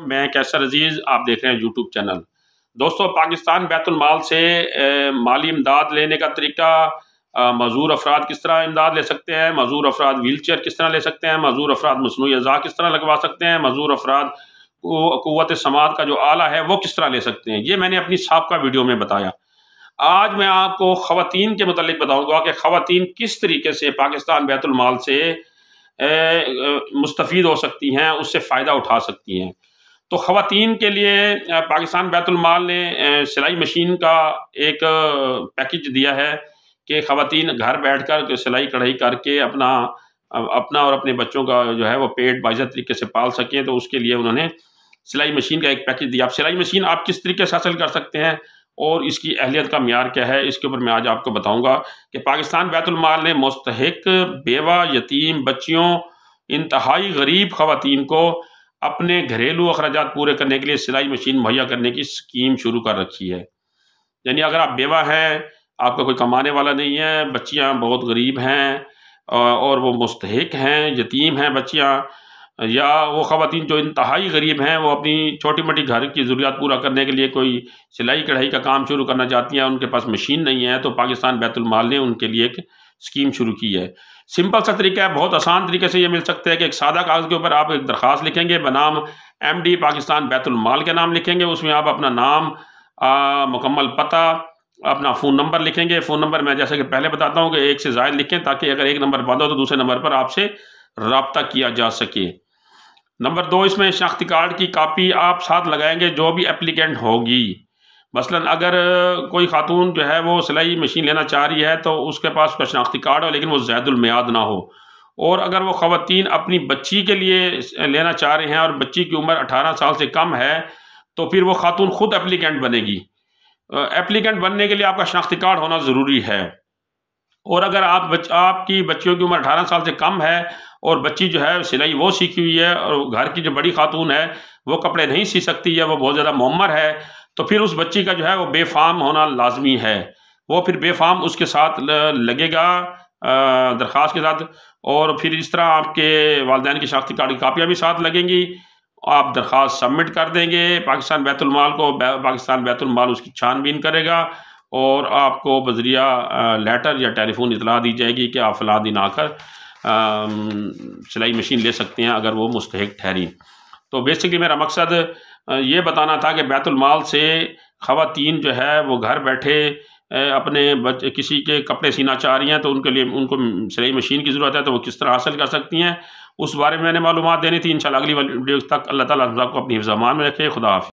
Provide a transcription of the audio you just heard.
मैं कैसर अजीज़ आप देख रहे हैं यूट्यूब चैनल दोस्तों पाकिस्तान बैतुलमाल से माली इमदाद लेने का तरीका मजूर अफराद किस तरह इमदाद ले सकते हैं मजूर अफराद व्हील चेयर किस तरह ले सकते हैं मजूर अफराद मसनू अज़ा किस तरह लगवा सकते हैं मजूर अफराद कुत समात का जो आला है वो किस तरह ले सकते हैं ये मैंने अपनी सबका वीडियो में बताया आज मैं आपको ख़वान के मतलब बताऊँगा कि ख़वान किस तरीके से पाकिस्तान बैतुलमाल से मुस्तफ़ हो सकती हैं उससे फ़ायदा उठा सकती हैं तो ख़वान के लिए पाकिस्तान बैतुलमाल ने सिलाई मशीन का एक पैकेज दिया है कि ख़वान घर बैठ कर सिलाई कढ़ाई करके अपना अपना और अपने बच्चों का जो है वो पेट बाजा तरीके से पाल सकें तो उसके लिए उन्होंने सिलाई मशीन का एक पैकेज दिया आप सिलाई मशीन आप किस तरीके से हासिल कर सकते हैं और इसकी अहलियत का मैार क्या है इसके ऊपर मैं आज आपको बताऊँगा कि पाकिस्तान बैतुलमाल ने मुस्तक बेवा यतीम बच्चियों इंतहाई गरीब ख़वान को अपने घरेलू अखराज पूरे करने के लिए सिलाई मशीन मुहैया करने की स्कीम शुरू कर रखी है यानी अगर आप बेवा हैं आपका कोई कमाने वाला नहीं है बच्चियाँ बहुत गरीब हैं और वो मुस्तक हैं यतीम हैं बच्चियाँ या वो ख़वान जो इंतहाई गरीब हैं वो अपनी छोटी मोटी घर की ज़रूरत पूरा करने के लिए कोई सिलाई कढ़ाई का काम शुरू करना चाहती हैं उनके पास मशीन नहीं है तो पाकिस्तान बैतुलमाल ने उनके लिए एक स्कीम शुरू की है सिंपल सा तरीका है बहुत आसान तरीके से ये मिल सकता है कि एक सादा कागज़ के ऊपर आप एक दरख्वास्त लिखेंगे बनाम एम डी पाकिस्तान बैतुलमाल के नाम लिखेंगे उसमें आप अपना नाम मुकम्मल पता अपना फ़ोन नंबर लिखेंगे फ़ोन नंबर मैं जैसे कि पहले बताता हूँ कि एक से जायद लिखें ताकि अगर एक नंबर बंद हो तो दूसरे नंबर पर आपसे रबता किया जा सके नंबर दो इसमें शनाख्ती कार्ड की कापी आप साथ लगाएंगे जो भी एप्लीकेंट होगी मसलन अगर कोई खातून जो है वो सिलाई मशीन लेना चाह रही है तो उसके पास उसका शनाख्ती कार्ड हो लेकिन वो जैदुलमियाद ना हो और अगर वो ख़वान अपनी बच्ची के लिए लेना चाह रहे हैं और बच्ची की उम्र अठारह साल से कम है तो फिर वो खातून ख़ुद एप्लीकेंट बनेगी एप्लीकेंट बनने के लिए आपका शनाख्ती कार्ड होना ज़रूरी है और अगर आप बच आपकी बच्चियों की उम्र अठारह साल से कम है और बच्ची जो है सिलाई वो सीखी हुई है और घर की जो बड़ी खातून है वो कपड़े नहीं सी सकती है वो बहुत ज़्यादा मम्मर है तो फिर उस बच्ची का जो है वो बेफाम होना लाजमी है वो फिर बेफाम उसके साथ लगेगा दरख्वास्त के साथ और फिर इस तरह आपके वालदेन की शाख्ती कार्ड की कापियाँ भी साथ लगेंगी आप दरख्वास्त सबमिट कर देंगे पाकिस्तान बैतुलमाल को पाकिस्तान बैतुलमाल उसकी छानबीन करेगा और आपको बजरिया लेटर या टेलीफोन इतला दी जाएगी कि आप फला दिन आकर सिलाई मशीन ले सकते हैं अगर वो मुस्तक ठहरी तो बेसिकली मेरा मकसद ये बताना था कि बैतुलमाल से ख़वातीन जो है वो घर बैठे अपने बच किसी के कपड़े सीना चाह रही हैं तो उनके लिए उनको सिलाई मशीन की ज़रूरत है तो वो किस तरह हासिल कर सकती हैं उस बारे में मैंने मालूम देनी थी इन अगली वीडियो तक अल्लाह ताला हम अपनी ज़मान में रखे खुदा